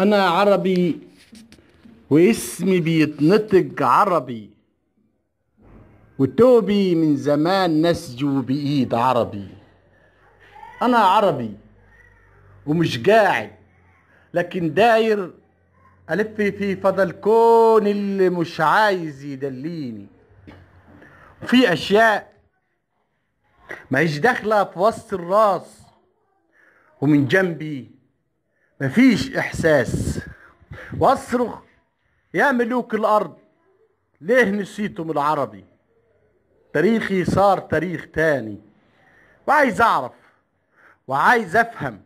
أنا عربي واسمي بيتنطق عربي وتوبي من زمان نسجو بإيد عربي أنا عربي ومش قاعد لكن داير ألف في فضا الكون اللي مش عايز يدليني وفي أشياء هيش داخلة في وسط الراس ومن جنبي مفيش إحساس وأصرخ يا ملوك الأرض ليه نسيتم العربي تاريخي صار تاريخ تاني وعايز أعرف وعايز أفهم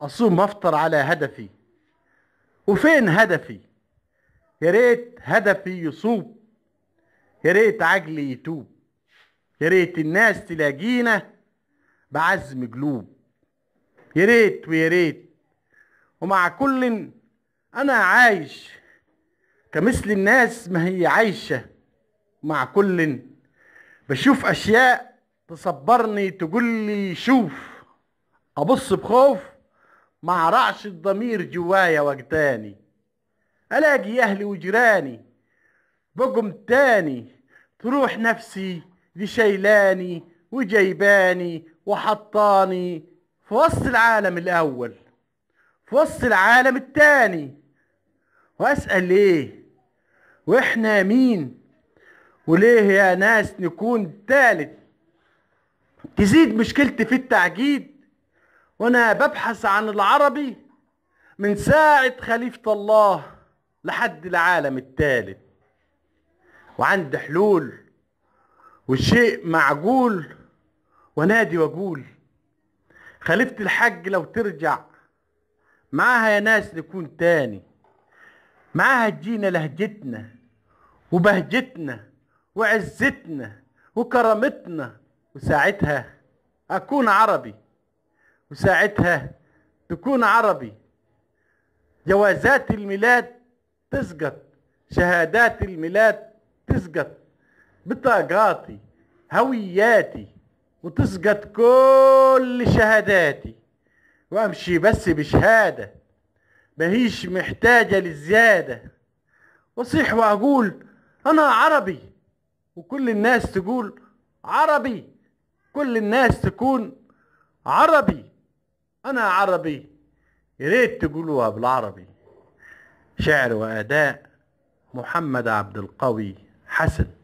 أصوم أفطر على هدفي وفين هدفي يا ريت هدفي يصوب يا ريت عقلي يتوب يا ريت الناس تلاقينا بعزم قلوب يا ريت ويا ريت ومع كل أنا عايش كمثل الناس ما هي عايشة مع كل بشوف أشياء تصبرني تقول لي شوف أبص بخوف مع رعش الضمير جوايا وجداني ألاقي أهلي وجيراني بقم تاني تروح نفسي لشيلاني وجيباني وحطاني في وسط العالم الأول في وسط العالم التاني واسأل ليه واحنا مين وليه يا ناس نكون تالت تزيد مشكلتي في التعجيد وانا ببحث عن العربي من ساعة خليفة الله لحد العالم التالت وعندي حلول وشيء معقول ونادي واقول خليفة الحج لو ترجع معاها يا ناس نكون تاني معاها تجينا لهجتنا وبهجتنا وعزتنا وكرامتنا وساعتها أكون عربي وساعتها تكون عربي جوازات الميلاد تسقط شهادات الميلاد تسقط بطاقاتي هوياتي وتسقط كل شهاداتي وامشي بس بشهادة مهيش محتاجة للزيادة واصيح واقول انا عربي وكل الناس تقول عربي كل الناس تكون عربي انا عربي ريت تقولوها بالعربي شعر واداء محمد عبد القوي حسن